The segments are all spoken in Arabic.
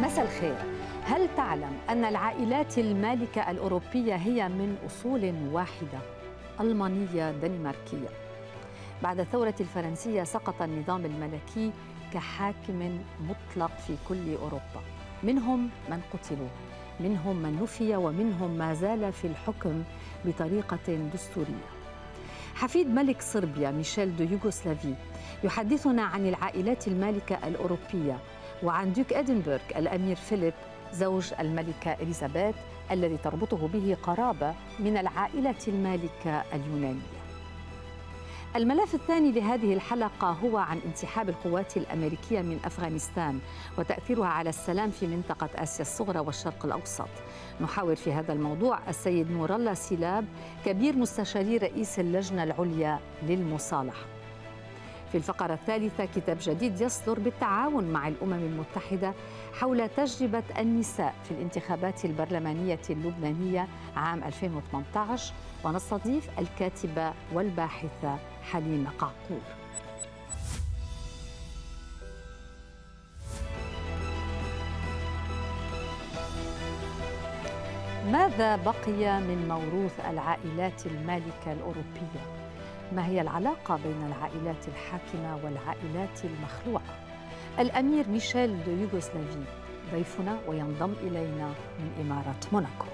مساء الخير هل تعلم أن العائلات المالكة الأوروبية هي من أصول واحدة ألمانية دنماركية بعد الثورة الفرنسية سقط النظام الملكي كحاكم مطلق في كل أوروبا منهم من قتلوا منهم من نفي ومنهم ما زال في الحكم بطريقة دستورية حفيد ملك صربيا ميشيل دو يوغوسلافي يحدثنا عن العائلات المالكة الأوروبية وعن ديك إدنبرغ الأمير فيليب زوج الملكة إليزابيث الذي تربطه به قرابة من العائلة المالكة اليونانية الملف الثاني لهذه الحلقة هو عن انسحاب القوات الأمريكية من أفغانستان وتأثيرها على السلام في منطقة آسيا الصغرى والشرق الأوسط نحاور في هذا الموضوع السيد نور الله سيلاب كبير مستشاري رئيس اللجنة العليا للمصالحة في الفقرة الثالثة كتاب جديد يصدر بالتعاون مع الأمم المتحدة حول تجربة النساء في الانتخابات البرلمانية اللبنانية عام 2018 ونستضيف الكاتبة والباحثة حليمة قعقور ماذا بقي من موروث العائلات المالكة الأوروبية؟ ما هي العلاقة بين العائلات الحاكمة والعائلات المخلوعة؟ الأمير ميشيل دو يوغوسلافي ضيفنا وينضم إلينا من إمارة موناكو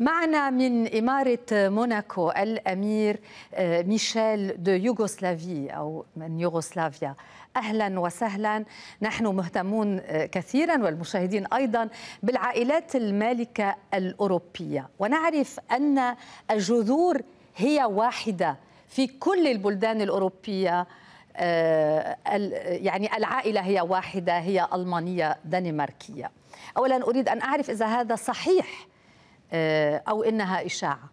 معنا من إمارة موناكو الأمير آه، ميشيل دو يوغوسلافي أو من يوغوسلافيا اهلا وسهلا نحن مهتمون آه، كثيرا والمشاهدين ايضا بالعائلات المالكه الاوروبيه ونعرف ان الجذور هي واحده في كل البلدان الاوروبيه آه، يعني العائله هي واحده هي المانيه دنماركيه اولا اريد ان اعرف اذا هذا صحيح آه، أو إنها إشاعة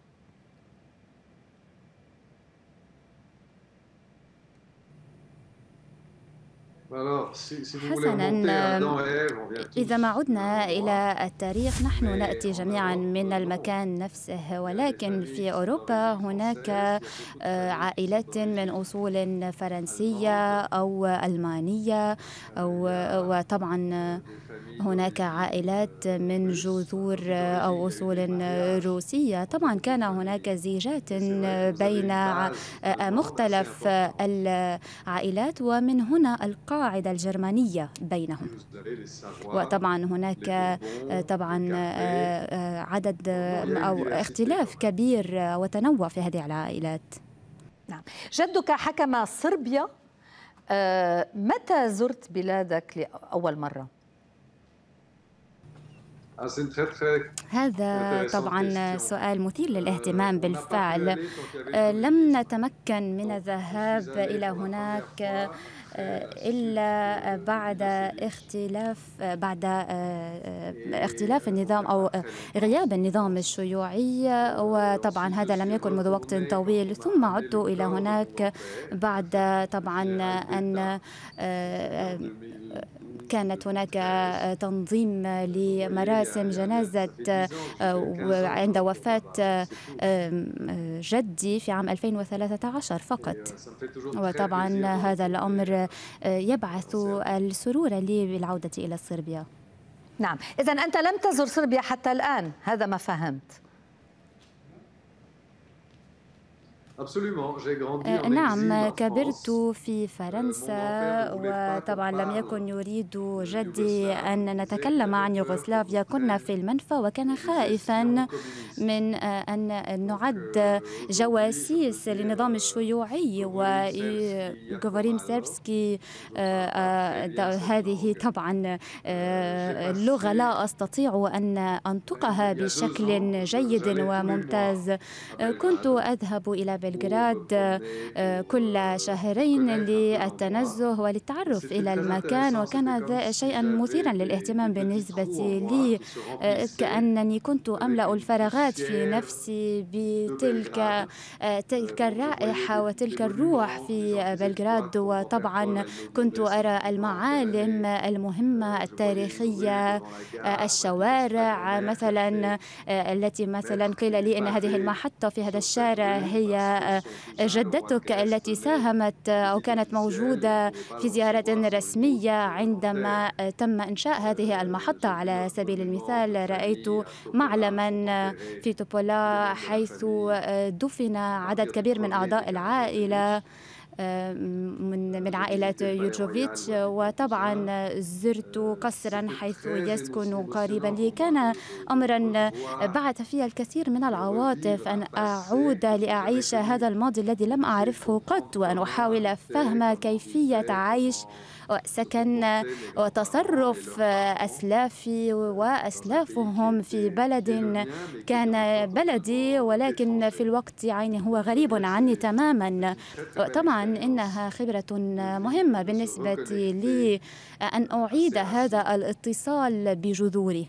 حسنا يعني إذا ما عدنا إلى التاريخ نحن إيه، نأتي جميعا من المكان نفسه ولكن في أوروبا هناك آه، عائلات من أصول فرنسية أو ألمانية أو آه، وطبعا هناك عائلات من جذور أو أصول روسية طبعا كان هناك زيجات بين مختلف العائلات ومن هنا القاعدة الجرمانية بينهم وطبعا هناك طبعا عدد أو اختلاف كبير وتنوع في هذه العائلات نعم جدك حكم صربيا آه، متى زرت بلادك لأول مرة؟ Ah, هذا طبعا سؤال مثير للاهتمام euh, بالفعل euh, لم نتمكن من الذهاب إلى هناك آه، إلا بعد اختلاف آه، بعد آه، اختلاف النظام أو غياب النظام الشيوعي وطبعا هذا لم يكن منذ وقت طويل ثم عدت إلى هناك بعد طبعا أن كانت هناك آه، تنظيم لمراسم جنازة آه، عند وفاة آه، جدي في عام 2013 فقط وطبعا هذا الأمر يبعث السرور لي بالعودة إلى صربيا نعم إذا أنت لم تزر صربيا حتى الآن هذا ما فهمت آه، نعم كبرت في فرنسا euh, وطبعا لم يكن يريد جدي أن نتكلم عن يوغوسلافيا كنا في المنفى وكان خائفا من آه، أن euh, نعد جواسيس للنظام الشيوعي وغوريم آه، سيربسكي هذه طبعا اللغة euh, لا أستطيع أن أنطقها بشكل جيد وممتاز كنت أذهب إلى بلغراد آه، كل شهرين للتنزه وللتعرف إلى المكان وكان شيئا مثيرا للاهتمام بالنسبة لي آه، كأنني كنت أملأ الفراغات في نفسي بتلك آه، تلك الرائحة وتلك الروح في بلغراد وطبعا كنت أرى المعالم المهمة التاريخية الشوارع مثلا التي مثلا قيل لي أن هذه المحطة في هذا الشارع هي جدتك التي ساهمت أو كانت موجودة في زيارة رسمية عندما تم إنشاء هذه المحطة على سبيل المثال رأيت معلما في توبولا حيث دفن عدد كبير من أعضاء العائلة من من عائلة يوجوفيتش وطبعا زرت قصرا حيث يسكن قريبا لي كان أمرا بعث في الكثير من العواطف أن أعود لأعيش هذا الماضي الذي لم أعرفه قط وأن أحاول فهم كيفية عيش سكن وتصرف أسلافي وأسلافهم في بلد كان بلدي ولكن في الوقت عيني هو غريب عني تماما طبعا إنها خبرة مهمة بالنسبة لي أن أعيد هذا الاتصال بجذوره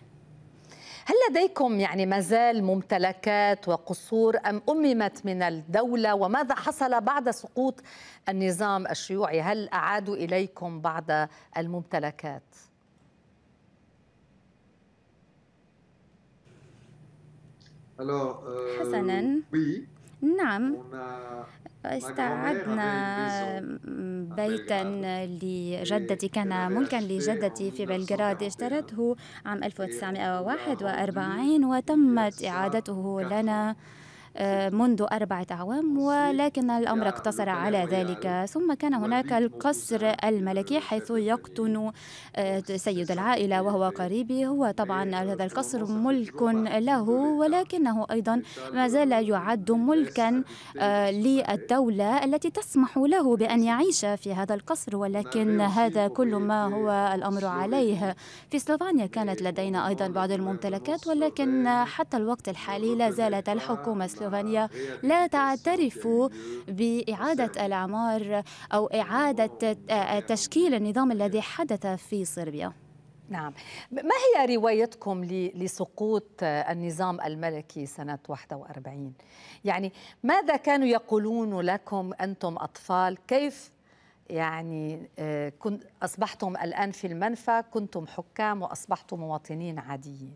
هل لديكم يعني مازال ممتلكات وقصور أم أممت من الدولة وماذا حصل بعد سقوط النظام الشيوعي هل أعادوا إليكم بعض الممتلكات؟ آه، حسنا نعم استعدنا بيتا لجدتي كان إيه، ملكا لجدتي في بلغراد اشترته عام 1941 وتمت إيه، إعادته إيه، لنا آه، منذ أربعة أعوام ولكن الأمر اقتصر على ذلك ثم كان هناك القصر الملكي حيث يقطن آه، سيد العائلة وهو قريبي هو طبعا هذا القصر ملك له ولكنه أيضا ما زال يعد ملكا آه، للدولة التي تسمح له بأن يعيش في هذا القصر ولكن هذا كل ما هو الأمر عليه في سلوفانيا كانت لدينا أيضا بعض الممتلكات ولكن حتى الوقت الحالي لا زالت الحكومة بنسلفانيا لا تعترف بإعادة الأعمار أو إعادة تشكيل النظام الذي حدث في صربيا نعم ما هي روايتكم لسقوط النظام الملكي سنة 41 يعني ماذا كانوا يقولون لكم أنتم أطفال كيف يعني آه، كنت أصبحتم الآن في المنفى كنتم حكام وأصبحتم مواطنين عاديين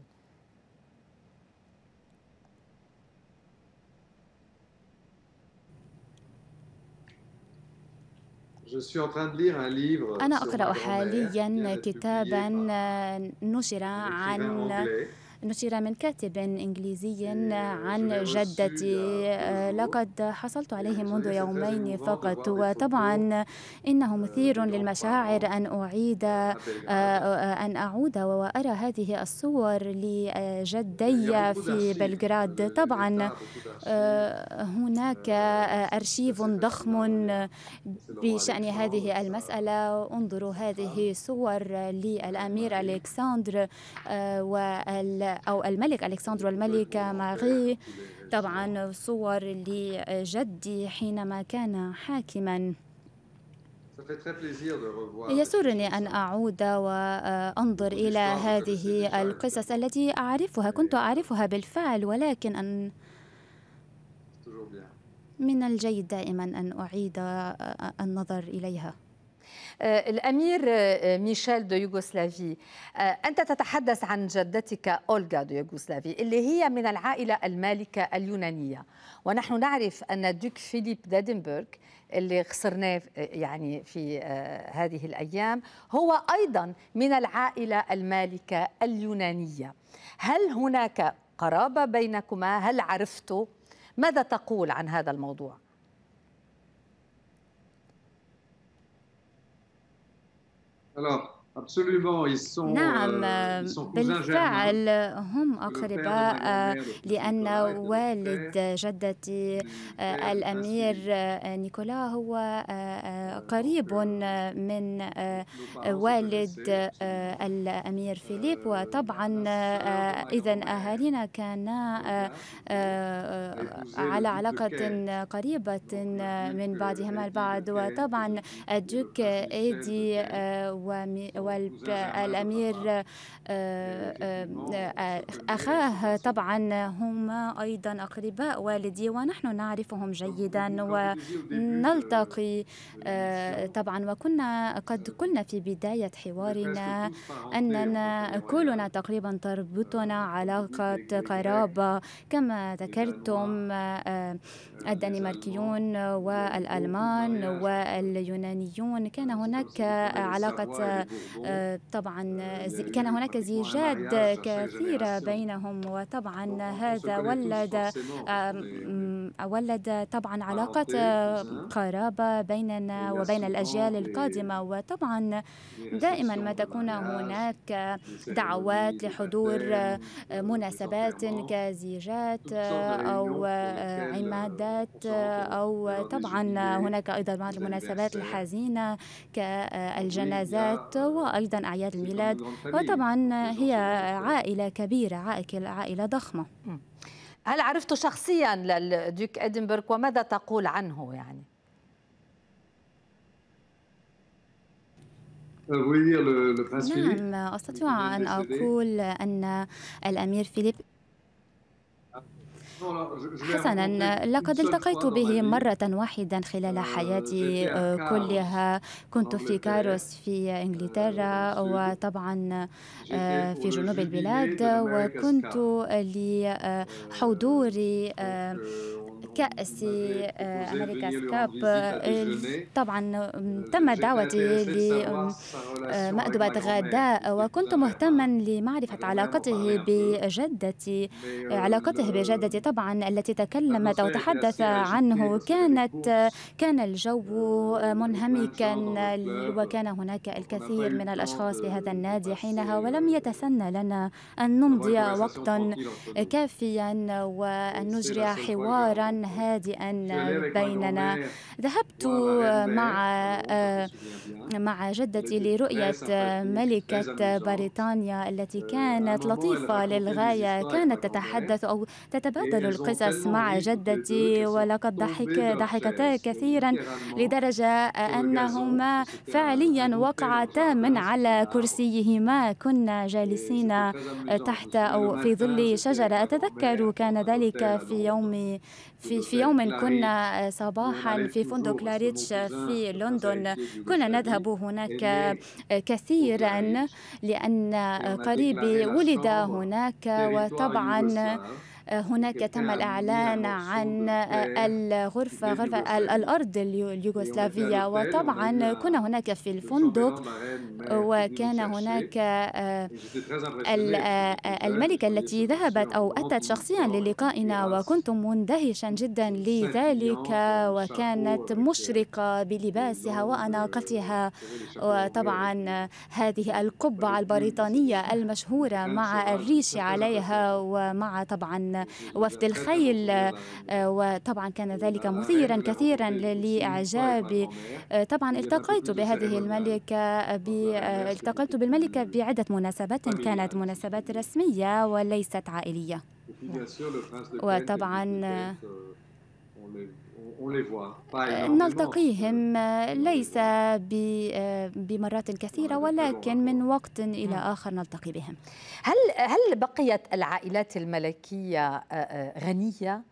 أنا أقرأ حاليا كتابا نشر عن نشر من كاتب إنجليزي إيه، عن جدتي آه، لقد حصلت عليه منذ إيه، يومين فقط وطبعا إنه مثير إيه، للمشاعر أن أعيد آه، أن أعود وأرى هذه الصور لجدي يعني في بلغراد طبعا آه، هناك أرشيف ضخم بشأن هذه المسألة انظروا هذه نعم. صور للأمير نعم. ألكسندر وال أو الملك الكسندرو الملكه ماري طبعا صور لجدي حينما كان حاكما يسرني أن أعود وأنظر إلى هذه القصص التي أعرفها كنت أعرفها بالفعل ولكن أن من الجيد دائما أن أعيد النظر إليها آه، الأمير آه، آه، ميشيل دو يوغوسلافي أنت تتحدث عن جدتك أولغا دو يوغوسلافي اللي هي من العائلة المالكة اليونانية ونحن نعرف أن دوك فيليب دادنبرغ اللي خسرناه يعني في هذه الأيام هو أيضا من العائلة المالكة اليونانية هل هناك قرابة بينكما هل عرفته ماذا تقول عن هذا الموضوع؟ Até نعم euh, بالفعل هم أقرباء آه، لأن والد جدتي آه، الأمير آه، نيكولا هو euh, قريب من والد الأمير euh, فيليب وطبعا إذا أهالينا كانا على علاقة قريبة من بعضهما البعض وطبعا الدوك إيدي و والأمير أخاه طبعا هما أيضا أقرباء والدي ونحن نعرفهم جيدا ونلتقي طبعا وكنا قد قلنا في بداية حوارنا أننا كلنا تقريبا تربطنا علاقة قرابة كما ذكرتم الدنماركيون والألمان واليونانيون كان هناك علاقة آه، طبعا كان هناك زيجات كثيرة بينهم وطبعا هذا ولد ولد طبعا علاقة آه، قرابة بيننا وبين الأجيال القادمة وطبعا دائما ما تكون هناك دعوات لحضور آه، مناسبات كزيجات أو عمادات أو طبعا هناك أيضا بعض المناسبات الحزينة كالجنازات و وأيضا أعياد الميلاد وطبعا هي عائلة كبيرة عائلة ضخمة هل عرفت شخصيا للدوك ادنبرغ وماذا تقول عنه يعني؟ euh, نعم أستطيع أن أقول أن الأمير فيليب حسنا لقد التقيت به مرة واحدة خلال حياتي آه، كلها كنت في كاروس في إنجلترا وطبعا آه، في جنوب البلاد وكنت لحضوري كأس أمريكاس كاب طبعا آه، آه، تم دعوتي لمأدبة غداء وكنت مهتما لمعرفة علاقته بجدتي علاقته بجدتي طبعا التي تكلمت أو تحدث عنه كانت كان الجو آه، منهمكا وكان هناك الكثير من الأشخاص في هذا النادي حينها ولم يتسنى لنا أن نمضي وقتا كافيا وأن نجري حوارا هادئا بيننا ذهبت مع آه، مع جدتي لرؤية ملكة بريطانيا التي آه، كانت لطيفة للغاية كانت تتحدث أو تتبادل القصص مع جدتي ولقد ضحك ضحكتا كثيرا لدرجة أنهما فعليا وقعتا من على كرسيهما كنا إيه، جالسين تحت أو في ظل شجرة أتذكر كان ذلك في يوم في, في يوم كنا آه، صباحا في فندق لاريتش في لندن كنا نذهب هناك آه، كثيرا لأن آه، قريبي ولد هناك وطبعا آه، هناك تم الإعلان عن آه، الغرفة غرفة الأرض اليوغوسلافية وطبعا كنا هناك في الفندق آه، وكان هناك الملكة التي ذهبت أو أتت شخصيا للقائنا وكنت مندهشا جدا لذلك وكانت مشرقة بلباسها وأناقتها وطبعا هذه القبعة البريطانية المشهورة مع الريش عليها ومع طبعا وفد الخيل آه، وطبعا كان ذلك مثيرا كثيرا لإعجابي آه، طبعا التقيت بهذه الملكة ب... آه، التقيت بالملكة بعدة مناسبات كانت مناسبات رسمية وليست عائلية وطبعا euh, آه، نلتقيهم آه، ليس آه، بمرات كثيرة ولكن من وقت إلى آخر نلتقي بهم هل هل بقيت العائلات الملكية غنية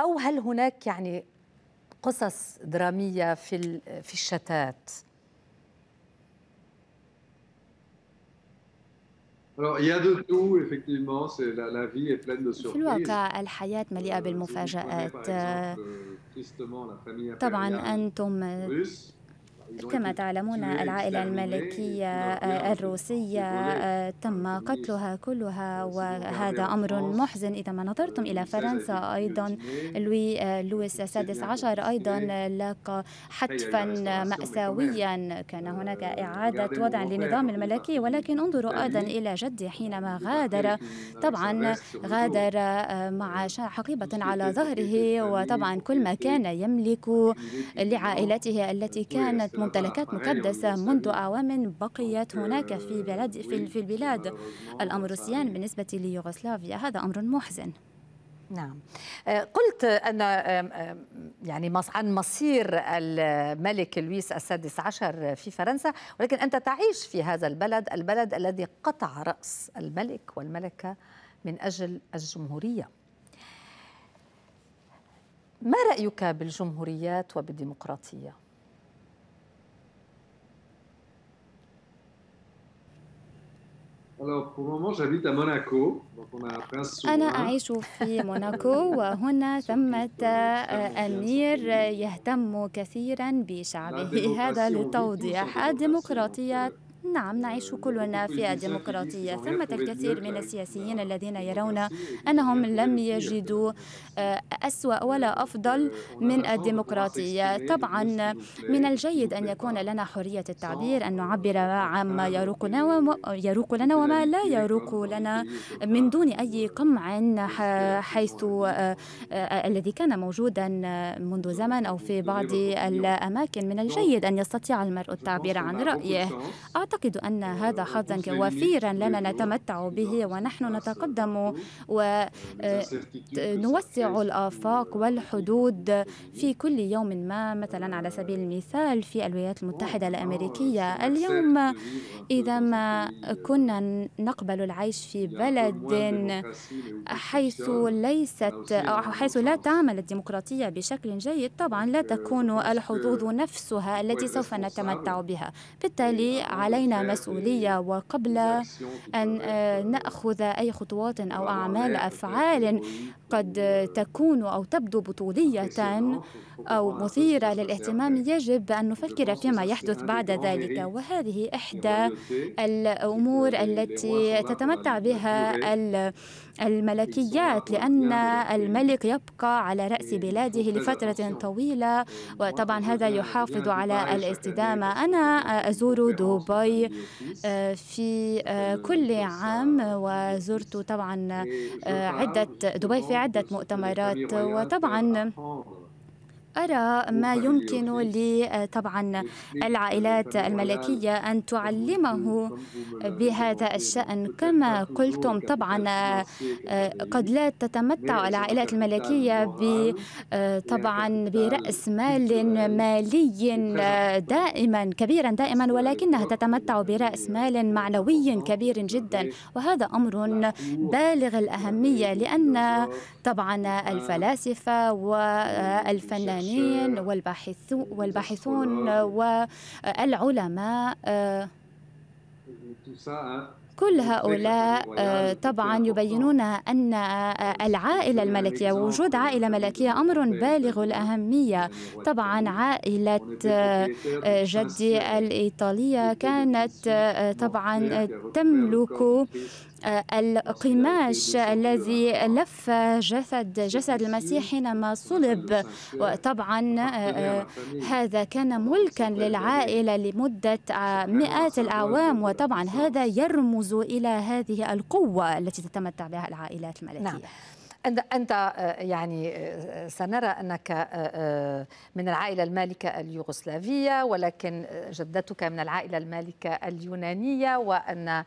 أو هل هناك يعني قصص درامية في في الشتات؟ Alors, il y a de tout, effectivement, c'est la, la vie est pleine de surprises. في الواقع الحياة مليئة بالمفاجآت. طبعا أنتم كما تعلمون العائلة الملكية آه، الروسية آه، تم قتلها كلها وهذا أمر محزن إذا ما نظرتم إلى فرنسا أيضا لوي آه، لويس السادس عشر أيضا لاقى حتفا مأساويا كان هناك إعادة وضع لنظام الملكي ولكن انظروا أيضا إلى جدي حينما غادر طبعا غادر مع حقيبة على ظهره وطبعا كل ما كان يملك لعائلته التي كانت ممتلكات مكدسة منذ أعوام بقيت هناك في بلاد في البلاد الأمر سيان بالنسبة ليوغوسلافيا هذا أمر محزن نعم آه، قلت أن يعني عن مصير الملك لويس السادس عشر في فرنسا ولكن أنت تعيش في هذا البلد البلد الذي قطع رأس الملك والملكة من أجل الجمهورية ما رأيك بالجمهوريات وبالديمقراطية؟ أنا أعيش في موناكو وهنا ثمة أمير يهتم كثيرا بشعبه هذا للتوضيح الديمقراطية نعم نعيش كلنا في ديمقراطية ثمة الكثير من السياسيين الذين يرون أنهم لم يجدوا آه، أسوأ ولا أفضل من الديمقراطية طبعا من الجيد أن يكون لنا حرية التعبير أن نعبر عما يروق لنا لنا وما لا يروق لنا من دون أي قمع حيث آه، آه، الذي كان موجودا منذ زمن أو في بعض الأماكن من الجيد أن يستطيع المرء التعبير عن رأيه أعتقد أعتقد أن هذا حظا وفيرا لنا نتمتع به ونحن نتقدم ونوسع آه، الآفاق والحدود في كل يوم ما مثلا على سبيل المثال في الولايات المتحدة الأمريكية اليوم إذا ما كنا نقبل العيش في بلد حيث ليست أو حيث لا تعمل الديمقراطية بشكل جيد طبعا لا تكون الحظوظ نفسها التي سوف نتمتع بها بالتالي علينا علينا مسؤولية وقبل أن آه، نأخذ أي خطوات أو أعمال أفعال قد تكون أو تبدو بطولية أو مثيرة للاهتمام يجب أن نفكر فيما يحدث بعد ذلك وهذه إحدى الأمور التي تتمتع بها الملكيات لأن الملك يبقى على رأس بلاده لفترة طويلة وطبعا هذا يحافظ على الاستدامة أنا أزور دبي الدولي آه، في آه، كل عام وزرت طبعا آه، عدة دبي في عدة مؤتمرات وطبعا أرى ما يمكن لطبعا آه، طبعا العائلات الملكية أن تعلمه بهذا الشأن كما قلتم طبعا آه، قد لا تتمتع العائلات الملكية آه، طبعا برأس مال مالي دائما كبيرا دائما ولكنها تتمتع برأس مال معنوي كبير جدا وهذا أمر بالغ الأهمية لأن طبعا الفلاسفة والفنانين آه، البرلمانيين والباحثون والعلماء آه، كل هؤلاء آه، طبعا يبينون أن العائلة الملكية وجود عائلة ملكية أمر بالغ الأهمية طبعا عائلة جدي الإيطالية كانت طبعا تملك القماش الذي لف جسد جسد المسيح حينما صلب وطبعا آه، آه، هذا كان ملكا للعائلة لمدة آه، مئات الأعوام وطبعا هذا يرمز إلى هذه القوة التي تتمتع بها العائلات الملكية نعم. أنت آه، يعني آه، سنرى أنك آه، من العائلة المالكة اليوغوسلافية ولكن جدتك من العائلة المالكة اليونانية وأن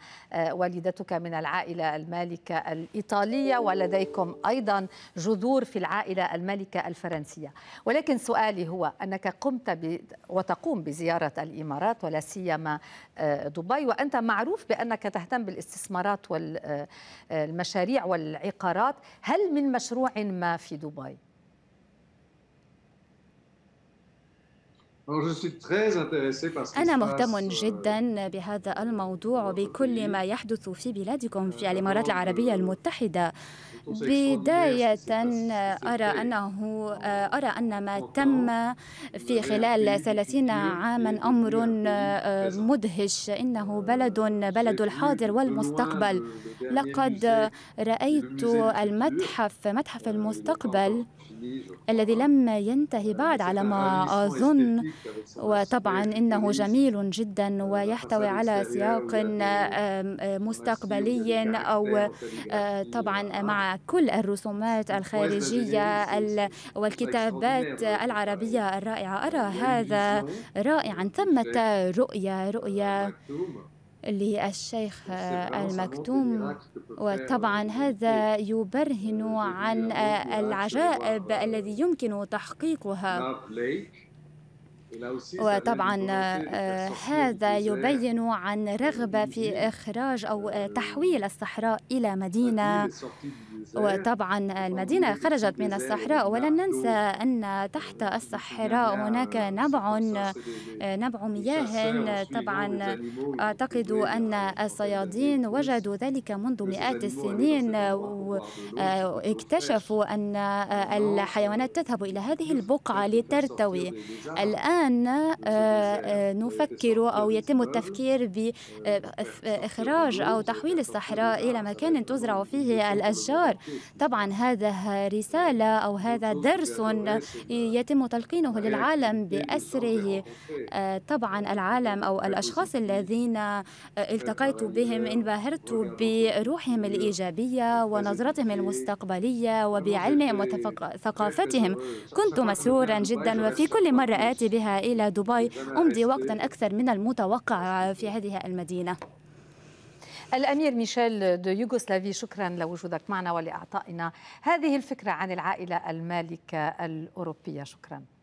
والدتك من العائلة المالكة الإيطالية ولديكم أيضا جذور في العائلة المالكة الفرنسية ولكن سؤالي هو أنك قمت ب... وتقوم بزيارة الإمارات ولا سيما دبي وأنت معروف بأنك تهتم بالاستثمارات والمشاريع والعقارات هل من مشروع ما في دبي؟ أنا مهتم euh, جدا بهذا الموضوع وبكل ما يحدث في بلادكم في euh, الإمارات العربية euh, المتحدة بداية أرى أنه آه، آه، أرى أن ما تم في خلال 30 عاما أمر آه، مدهش إنه بلد بلد الحاضر والمستقبل لقد رأيت المتحف متحف المستقبل الذي لم ينتهي بعد على ما أظن وطبعا إنه جميل جدا ويحتوي على سياق مستقبلي يعني أو طبعا مع كل الرسومات الخارجية والكتابات العربية الرائعة أرى هذا رائعا ثمة رؤية رؤية للشيخ المكتوم وطبعا هذا يبرهن عن العجائب الذي يمكن تحقيقها وطبعا هذا يبين عن رغبة في إخراج أو تحويل الصحراء إلى مدينة وطبعا المدينة خرجت من الصحراء ولن ننسى أن تحت نعم. الصحراء نعم. هناك نعم. نبع آه، نبع مياه طبعا أعتقد أن الصيادين وجدوا ذلك منذ مئات السنين واكتشفوا آه، أن الحيوانات تذهب إلى هذه البقعة لترتوي الآن نفكر أو يتم التفكير بإخراج آه، أو تحويل الصحراء إلى مكان تزرع فيه الأشجار طبعا هذا رسالة أو هذا درس يتم تلقينه للعالم بأسره آه، طبعا العالم أو الأشخاص الذين آه، التقيت بهم انبهرت بروحهم الإيجابية ونظرتهم المستقبلية وبعلمهم وثقافتهم كنت مسرورا جدا وفي كل مرة آتي بها إلى دبي أمضي وقتا أكثر من المتوقع في هذه المدينة الأمير ميشيل دو يوغوسلافي شكرا لوجودك معنا ولإعطائنا هذه الفكرة عن العائلة المالكة الأوروبية شكرا